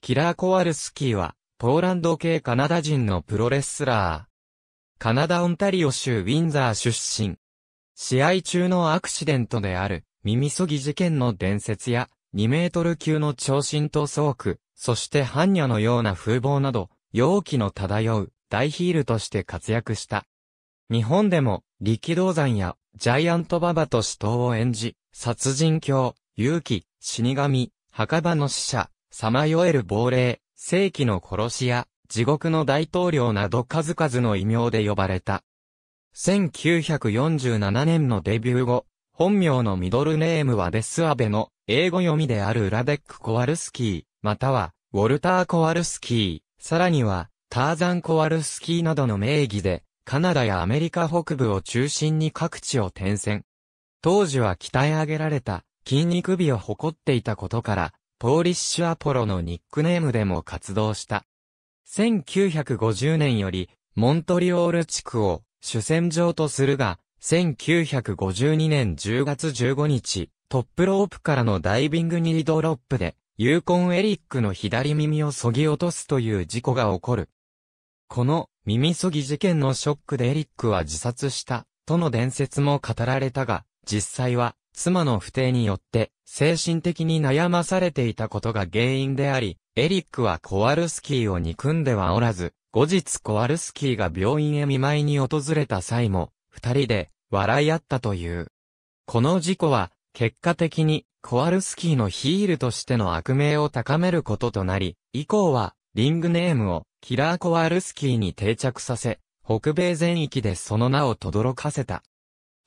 キラー・コワルスキーは、ポーランド系カナダ人のプロレスラー。カナダ・オンタリオ州ウィンザー出身。試合中のアクシデントである、耳そぎ事件の伝説や、2メートル級の長身と走区、そして般若のような風貌など、容器の漂う大ヒールとして活躍した。日本でも、力道山やジャイアントババと死闘を演じ、殺人狂、勇気、死神、墓場の死者、さまよえる亡霊、世紀の殺し屋、地獄の大統領など数々の異名で呼ばれた。1947年のデビュー後、本名のミドルネームはデスアベの英語読みであるラデック・コワルスキー、またはウォルター・コワルスキー、さらにはターザン・コワルスキーなどの名義で、カナダやアメリカ北部を中心に各地を転戦。当時は鍛え上げられた筋肉美を誇っていたことから、ポーリッシュアポロのニックネームでも活動した。1950年より、モントリオール地区を主戦場とするが、1952年10月15日、トップロープからのダイビングニードロップで、ユーコンエリックの左耳をそぎ落とすという事故が起こる。この耳そぎ事件のショックでエリックは自殺したとの伝説も語られたが、実際は妻の不定によって精神的に悩まされていたことが原因であり、エリックはコワルスキーを憎んではおらず、後日コワルスキーが病院へ見舞いに訪れた際も、二人で笑い合ったという。この事故は、結果的にコワルスキーのヒールとしての悪名を高めることとなり、以降はリングネームをキラー・コワルスキーに定着させ、北米全域でその名を轟かせた。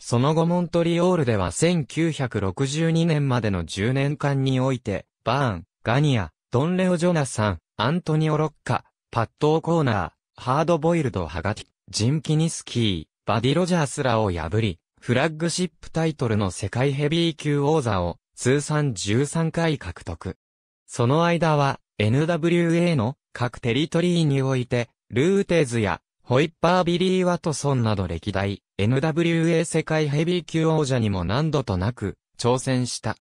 その後モントリオールでは1962年までの10年間において、バーン、ガニア、ドンレオ・ジョナサン、アントニオ・ロッカ、パット・オ・コーナー、ハードボイルド・ハガキ、ジン・キニスキー、バディ・ロジャースらを破り、フラッグシップタイトルの世界ヘビー級王座を通算13回獲得。その間は NWA の各テリトリーにおいて、ルーテーズやホイッパービリー・ワトソンなど歴代 NWA 世界ヘビー級王者にも何度となく挑戦した。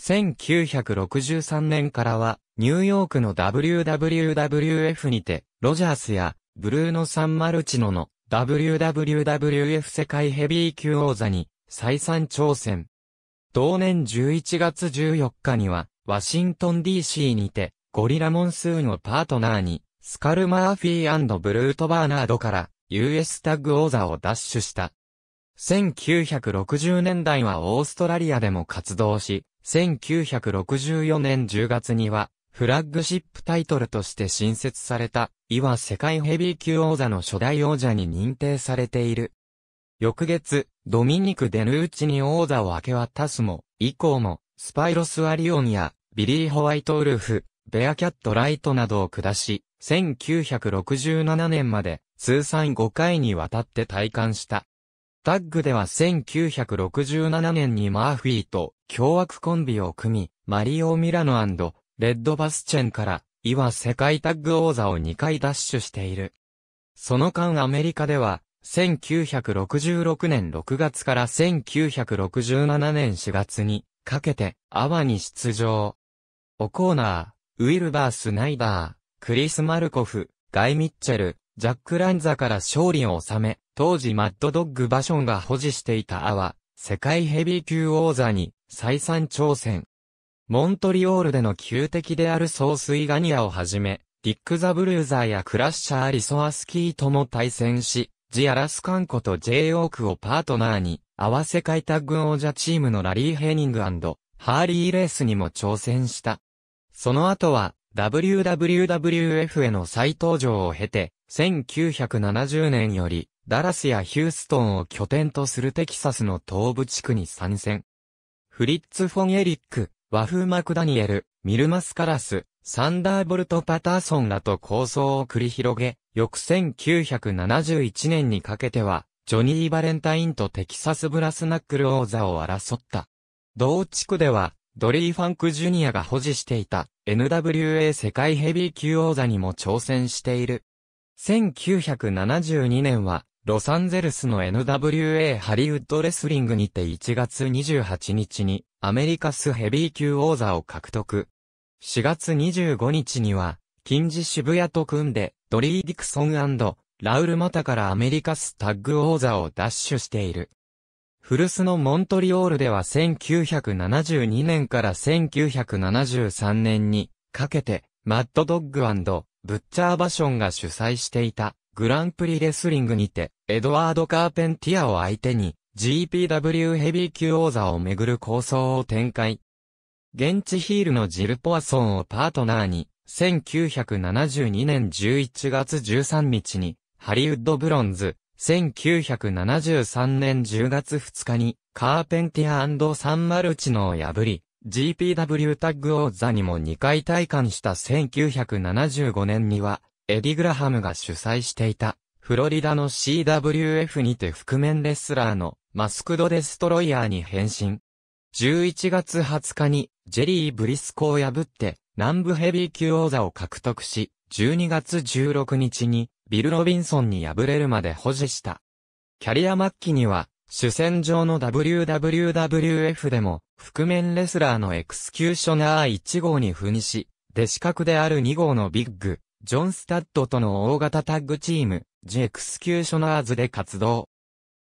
1963年からはニューヨークの WWWF にてロジャースやブルーノ・サンマルチノの WWWF 世界ヘビー級王座に再三挑戦。同年11月14日には、ワシントン DC にて、ゴリラモンスーンをパートナーに、スカル・マーフィーブルート・バーナードから US タッグ王座を奪取した。1960年代はオーストラリアでも活動し、1964年10月にはフラッグシップタイトルとして新設された、いわ世界ヘビー級王座の初代王者に認定されている。翌月、ドミニク・デヌーチに王座を明け渡すも、以降も、スパイロス・アリオンや、ビリー・ホワイト・ウルフ、ベアキャット・ライトなどを下し、1967年まで通算5回にわたって体感した。タッグでは1967年にマーフィーと凶悪コンビを組み、マリオ・ミラノレッド・バスチェンから、いわ世界タッグ王座を2回ダッシュしている。その間アメリカでは、1966年6月から1967年4月に、かけて、アワに出場。オコーナー、ウィルバー・スナイダー、クリス・マルコフ、ガイ・ミッチェル、ジャック・ランザから勝利を収め、当時マッドドッグ・バションが保持していたアワ、世界ヘビー級王座に再三挑戦。モントリオールでの旧敵であるスイガニアをはじめ、ディック・ザ・ブルーザーやクラッシャー・リソアスキーとも対戦し、ジ・アラスカンコと J・ オークをパートナーに、合わせ開タッグ王者チームのラリー・ヘニングハーリー・レースにも挑戦した。その後は、WWF への再登場を経て、1970年より、ダラスやヒューストンを拠点とするテキサスの東部地区に参戦。フリッツ・フォン・エリック、和風マクダニエル、ミルマス・カラス、サンダーボルト・パターソンらと構想を繰り広げ、翌1971年にかけては、ジョニー・バレンタインとテキサス・ブラスナックル王座を争った。同地区では、ドリー・ファンク・ジュニアが保持していた NWA 世界ヘビー級王座にも挑戦している。1972年は、ロサンゼルスの NWA ハリウッドレスリングにて1月28日にアメリカスヘビー級王座を獲得。4月25日には、近似渋谷と組んで、ドリー・ディクソンラウル・マタからアメリカスタッグ王座を奪取している。フルスのモントリオールでは1972年から1973年にかけて、マッドドッグブッチャーバションが主催していたグランプリレスリングにて、エドワード・カーペンティアを相手に GPW ヘビー級王座をめぐる構想を展開。現地ヒールのジル・ポアソンをパートナーに、1972年11月13日に、ハリウッドブロンズ、1973年10月2日に、カーペンティアサンマルチノを破り、GPW タッグ王座にも2回退官した1975年には、エディ・グラハムが主催していた、フロリダの CWF にて覆面レスラーのマスクドデストロイヤーに変身。11月20日にジェリー・ブリスコを破って南部ヘビー級王座を獲得し、12月16日にビル・ロビンソンに敗れるまで保持した。キャリア末期には、主戦場の WWWF でも、覆面レスラーのエクスキューショナー1号に赴任し、弟子格である2号のビッグ、ジョン・スタッドとの大型タッグチーム、ジエクスキューショナーズで活動。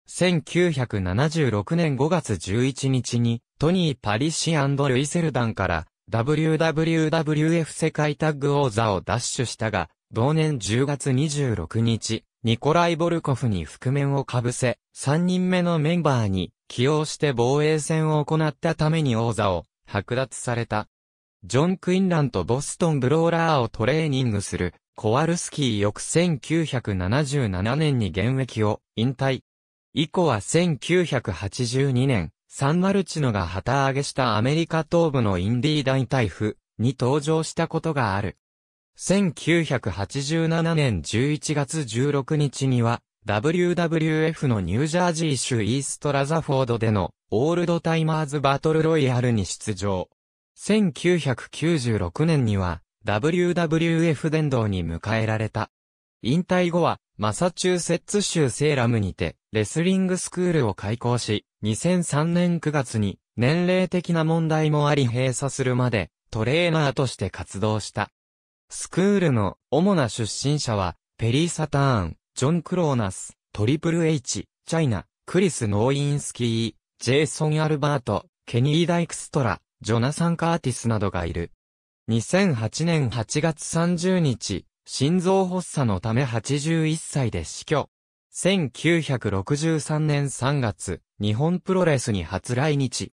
1976年5月11日に、トニー・パリシルイセルダンから、w WWF 世界タッグ王座を奪取したが、同年10月26日、ニコライ・ボルコフに覆面をかぶせ、3人目のメンバーに起用して防衛戦を行ったために王座を剥奪された。ジョン・クインランとボストン・ブローラーをトレーニングする、コワルスキー翌1977年に現役を引退。以降は1982年、サンマルチノが旗揚げしたアメリカ東部のインディー大台風に登場したことがある。1987年11月16日には、WWF のニュージャージー州イーストラザフォードでのオールドタイマーズバトルロイヤルに出場。1996年には WWF 殿堂に迎えられた。引退後はマサチューセッツ州セーラムにてレスリングスクールを開校し、2003年9月に年齢的な問題もあり閉鎖するまでトレーナーとして活動した。スクールの主な出身者は、ペリー・サターン、ジョン・クローナス、トリプル H、チャイナ、クリス・ノーインスキー、ジェイソン・アルバート、ケニー・ダイクストラ、ジョナサン・カーティスなどがいる。2008年8月30日、心臓発作のため81歳で死去。1963年3月、日本プロレスに初来日。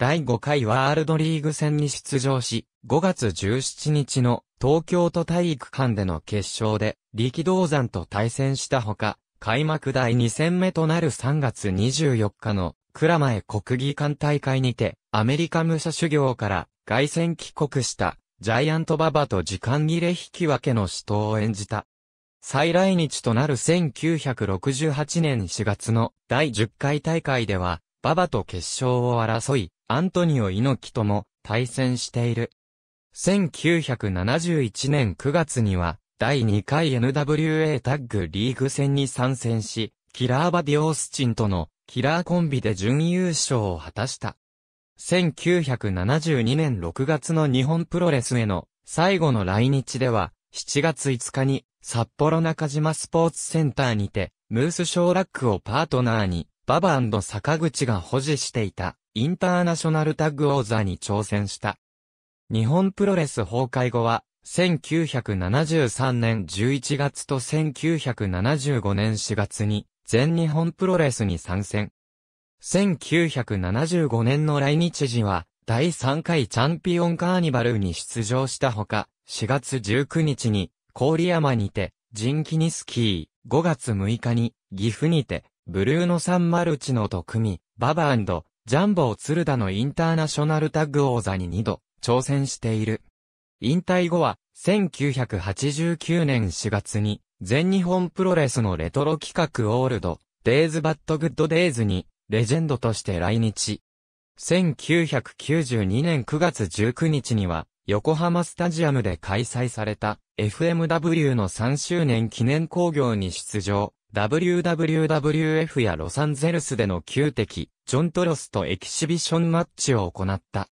第5回ワールドリーグ戦に出場し、5月17日の東京都体育館での決勝で力道山と対戦したほか、開幕第2戦目となる3月24日の倉前国技館大会にて、アメリカ武者修行から外戦帰国したジャイアントババと時間切れ引き分けの死闘を演じた。再来日となる1968年4月の第10回大会では、ババと決勝を争い、アントニオ猪木とも対戦している。1971年9月には、第2回 NWA タッグリーグ戦に参戦し、キラーバディ・オースチンとのキラーコンビで準優勝を果たした。1972年6月の日本プロレスへの最後の来日では、7月5日に札幌中島スポーツセンターにて、ムースショーラックをパートナーに、ババ坂口が保持していたインターナショナルタッグ王座に挑戦した。日本プロレス崩壊後は、1973年11月と1975年4月に、全日本プロレスに参戦。1975年の来日時は、第3回チャンピオンカーニバルに出場したほか、4月19日に、郡山にて、ジンキニスキー、5月6日に、岐阜にて、ブルーノサンマルチノと組み、ババジャンボを鶴田のインターナショナルタッグ王座に2度挑戦している。引退後は、1989年4月に、全日本プロレスのレトロ企画オールド、デイズバットグッドデイズに、レジェンドとして来日。1992年9月19日には、横浜スタジアムで開催された FMW の3周年記念興行に出場。WWF やロサンゼルスでの旧敵、ジョン・トロスとエキシビションマッチを行った。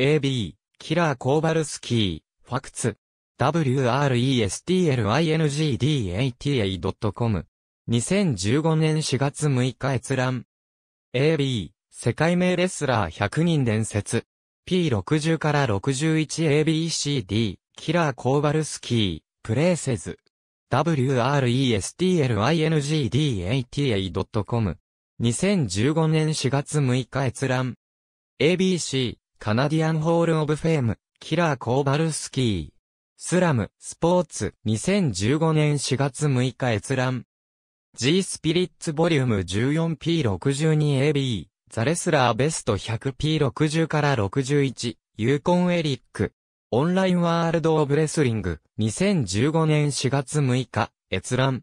AB、キラー・コーバルスキー、ファクツ、WRESTLINGDATA.com。2015年4月6日閲覧。AB、世界名レスラー100人伝説。P60 から 61ABCD、キラー・コーバルスキー、プレイセズ。wrestling.com d a a t。2015年4月6日閲覧。ABC、カナディアンホールオブフェーム、キラー・コーバルスキー。スラム、スポーツ、2015年4月6日閲覧。G スピリッツボリューム 14P62AB、ザレスラーベスト 100P60 から61、ユーコンエリック。オンラインワールドオブレスリング、2015年4月6日、閲覧。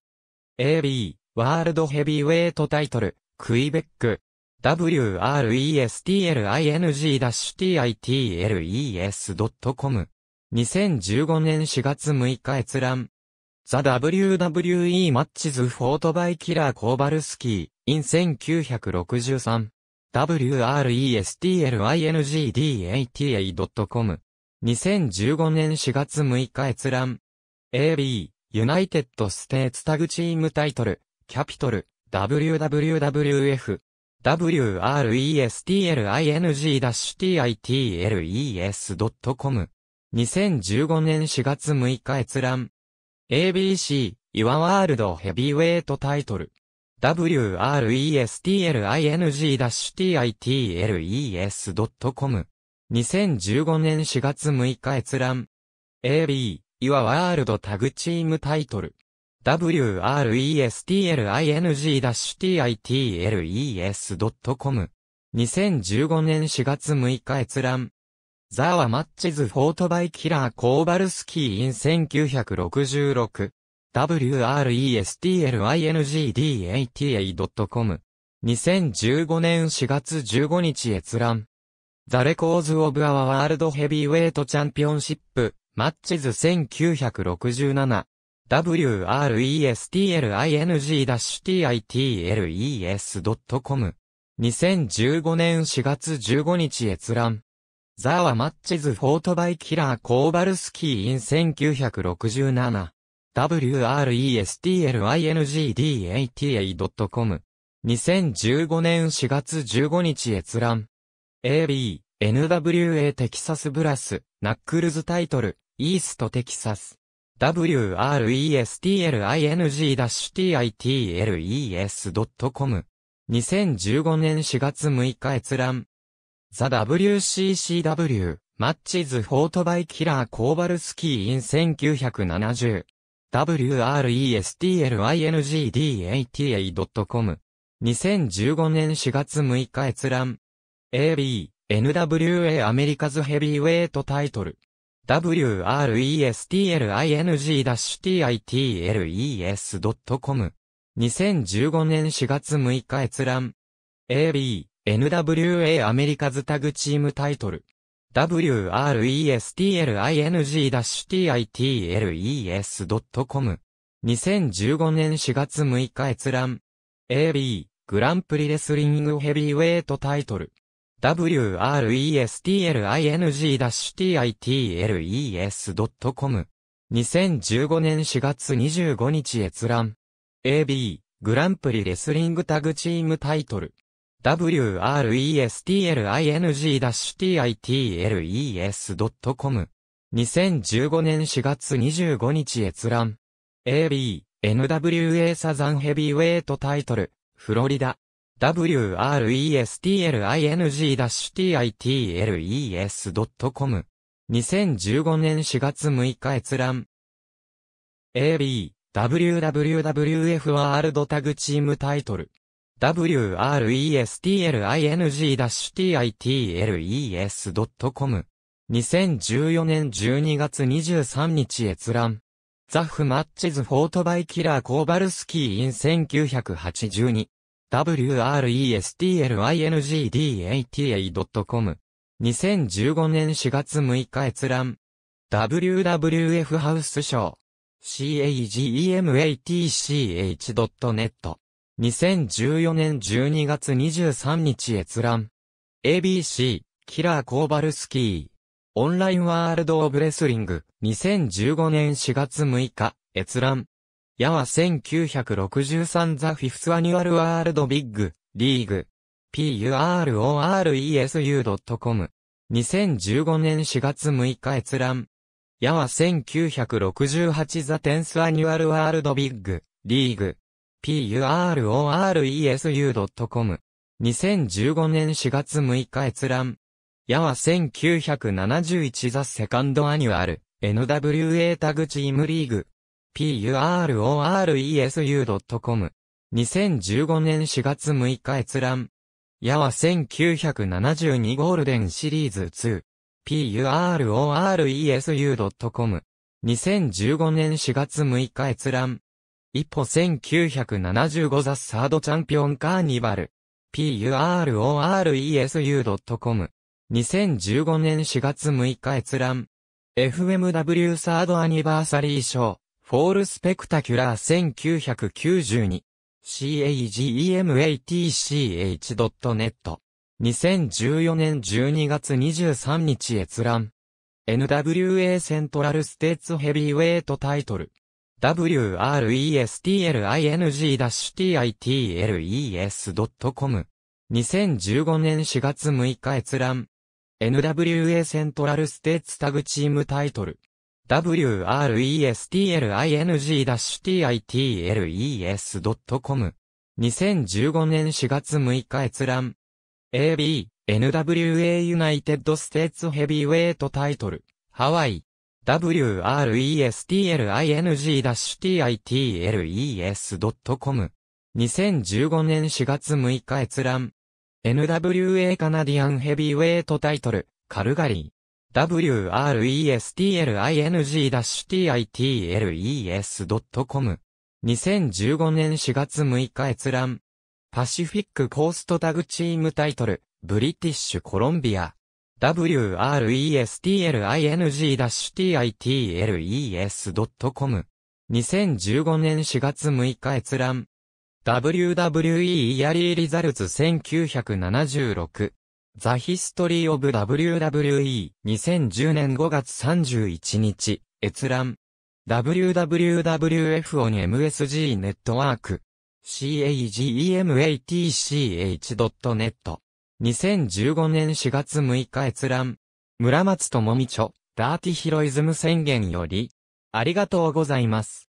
AB、ワールドヘビーウェイトタイトル、クイベック。wrestling-titles.com。2015年4月6日閲覧。ザ・ WWE マッチズ・フォートバイ・キラー・コーバルスキー、in 1963。wrestling-data.com。2015年4月6日閲覧。AB、ユナイテッドステーツタグチームタイトル、キャピトル、WWWF、WRESTLING-TITLES.com。2015年4月6日閲覧。ABC、岩ワールドヘビーウェイトタイトル。WRESTLING-TITLES.com。2015年4月6日閲覧。AB、いわワールドタグチームタイトル。wrestling-titles.com。2015年4月6日閲覧。ザはマッチズフォートバイキラーコーバルスキーイン1966。wrestling-data.com。2015年4月15日閲覧。ザレコーズ・オブ・アワ・ワールド・ヘビーウェイト・チャンピオンシップ、マッチズ1967。wrestlin-titles.com g 2015年4月15日閲覧。ザワ・はマッチズ・フォートバイ・キラー・コーバルスキー・イン1967。wrestlin-data.com 2015年4月15日閲覧。AB、NWA テキサスブラス、ナックルズタイトル、イーストテキサス。wrestling-titles.com 2015年4月6日閲覧。ザ・ WCCW、マッチズ・フォートバイ・キラー・コーバルスキー・イン1970。wrestling-data.com 2015年4月6日閲覧。AB、NWA アメリカズヘビーウェイトタイトル。wrestling-titles.com 2015年4月6日閲覧。AB、NWA アメリカズタグチームタイトル。wrestling-titles.com 2015年4月6日閲覧。AB、グランプリレスリングヘビーウェイトタイトル。wrestling-titles.com。2015年4月25日閲覧。AB、グランプリレスリングタグチームタイトル。wrestling-titles.com。2015年4月25日閲覧。AB、NWA サザンヘビーウェイトタイトル、フロリダ。wrestling-titles.com。2015年4月6日閲覧。AB、WWWF ワタグチームタイトル。wrestling-titles.com。2014年12月23日閲覧。ザフマッチズフォートバイキラー・コーバルスキーイン1982。wrestlingdata.com。2015年4月6日閲覧。WWF ハウスー。cagematch.net。2014年12月23日閲覧。ABC、キラー・コーバルスキー。オンラインワールド・オブ・レスリング。2015年4月6日閲覧。やは1963ザ・フィフスアニュアルワールドビッグ、リーグ、puroresu.com。2015年4月6日閲覧。やは1968ザ・テンスアニュアルワールドビッグ、リーグ、puroresu.com。2015年4月6日閲覧。やは1971ザ・セカンドアニュアル、NWA タグチームリーグ、puroresu.com。2015年4月6日閲覧。やは1972ゴールデンシリーズ2。puroresu.com。2015年4月6日閲覧。一歩1975ザ・サードチャンピオンカーニバル。puroresu.com。2015年4月6日閲覧。FMW サードアニバーサリー賞。フォールスペクタキュラー 1992CAGEMATCH.net 2014年12月23日閲覧 NWA セントラルステーツヘビーウェイトタイトル wrestling-titles.com 2015年4月6日閲覧 NWA セントラルステーツタグチームタイトル w r e s t l i n g t i t l e s c o m 2015年4月6日閲覧 AB NWA United States Heavyweight Title ハワイ WRESTLING-TITLES.com 2015年4月6日閲覧 NWA Canadian Heavyweight Title カルガリー wrestling-titles.com。2015年4月6日閲覧。パシフィックコーストタグチームタイトル、ブリティッシュコロンビア。wrestling-titles.com。2015年4月6日閲覧。WWE イヤリーリザルツ1976。ザ・ヒストリー・オブ・ WWE、2010年5月31日、閲覧。WWWF on MSG ネットワーク。cagematch.net。2015年4月6日閲覧。村松智美著、ダーティヒロイズム宣言より、ありがとうございます。